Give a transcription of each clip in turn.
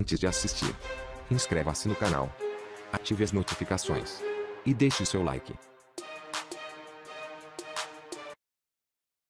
Antes de assistir, inscreva-se no canal, ative as notificações e deixe seu like.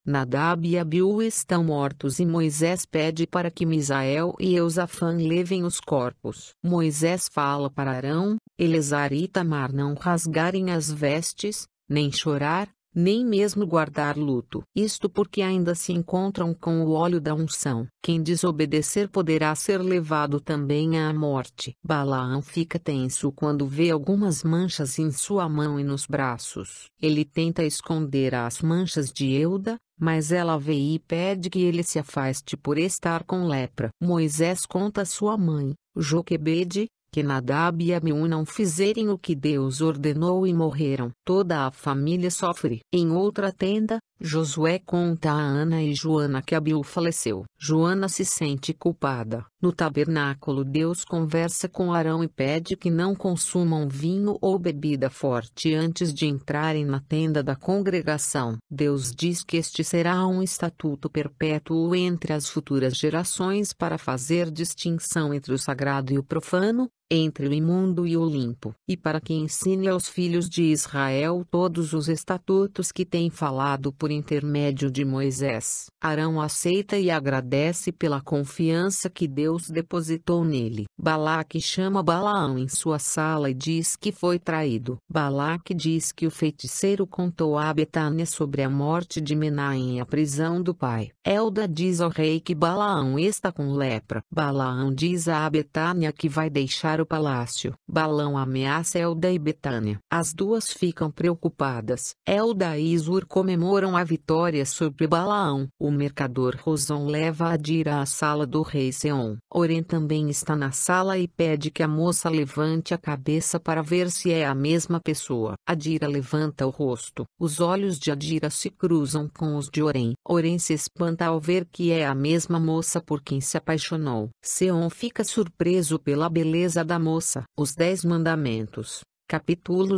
Nadab e Abiú estão mortos e Moisés pede para que Misael e Eusafã levem os corpos. Moisés fala para Arão, Elezar e Tamar não rasgarem as vestes, nem chorar, nem mesmo guardar luto. Isto porque ainda se encontram com o óleo da unção. Quem desobedecer poderá ser levado também à morte. Balaão fica tenso quando vê algumas manchas em sua mão e nos braços. Ele tenta esconder as manchas de Euda, mas ela vê e pede que ele se afaste por estar com lepra. Moisés conta a sua mãe, Joquebede, que Nadab e Abiú não fizerem o que Deus ordenou e morreram. Toda a família sofre. Em outra tenda, Josué conta a Ana e Joana que Abiú faleceu. Joana se sente culpada. No tabernáculo, Deus conversa com Arão e pede que não consumam vinho ou bebida forte antes de entrarem na tenda da congregação. Deus diz que este será um estatuto perpétuo entre as futuras gerações para fazer distinção entre o sagrado e o profano, entre o imundo e o limpo, e para que ensine aos filhos de Israel todos os estatutos que tem falado por intermédio de Moisés. Arão aceita e agradece pela confiança que Deus Deus depositou nele. Balaque chama Balaão em sua sala e diz que foi traído. Balaque diz que o feiticeiro contou a Betânia sobre a morte de Menahem e a prisão do pai. Elda diz ao rei que Balaão está com lepra. Balaão diz a Betânia que vai deixar o palácio. Balão ameaça Elda e Betânia. As duas ficam preocupadas. Elda e Isur comemoram a vitória sobre Balaão. O mercador Roson leva a Dira à sala do rei Seon. Oren também está na sala e pede que a moça levante a cabeça para ver se é a mesma pessoa. Adira levanta o rosto. Os olhos de Adira se cruzam com os de Oren. Oren se espanta ao ver que é a mesma moça por quem se apaixonou. Seon fica surpreso pela beleza da moça. Os Dez Mandamentos. Capítulo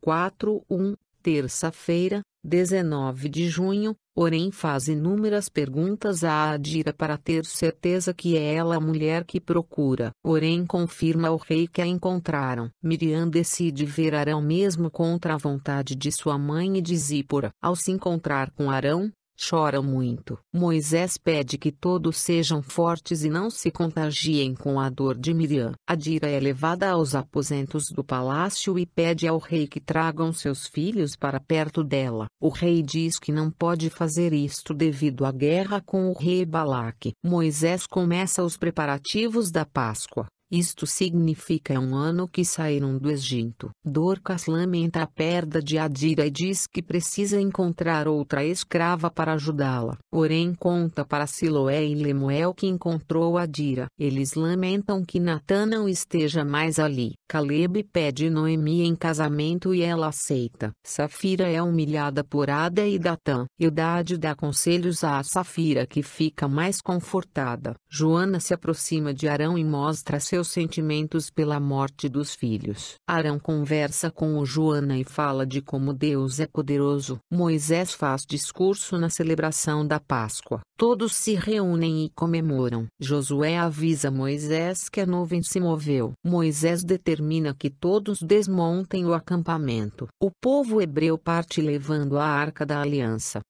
041 Terça-feira, 19 de junho, Porém faz inúmeras perguntas a Adira para ter certeza que é ela a mulher que procura. Porém confirma ao rei que a encontraram. Miriam decide ver Arão mesmo contra a vontade de sua mãe e de Zípora. Ao se encontrar com Arão, choram muito. Moisés pede que todos sejam fortes e não se contagiem com a dor de Miriam. Adira é levada aos aposentos do palácio e pede ao rei que tragam seus filhos para perto dela. O rei diz que não pode fazer isto devido à guerra com o rei Balaque. Moisés começa os preparativos da Páscoa. Isto significa um ano que saíram do Egito. Dorcas lamenta a perda de Adira e diz que precisa encontrar outra escrava para ajudá-la. Porém conta para Siloé e Lemuel que encontrou Adira. Eles lamentam que Natan não esteja mais ali. Caleb pede Noemi em casamento e ela aceita. Safira é humilhada por Ada e Datã. Eudade dá conselhos a Safira que fica mais confortada. Joana se aproxima de Arão e mostra seu seus sentimentos pela morte dos filhos. Arão conversa com Joana e fala de como Deus é poderoso. Moisés faz discurso na celebração da Páscoa. Todos se reúnem e comemoram. Josué avisa Moisés que a nuvem se moveu. Moisés determina que todos desmontem o acampamento. O povo hebreu parte levando a arca da aliança.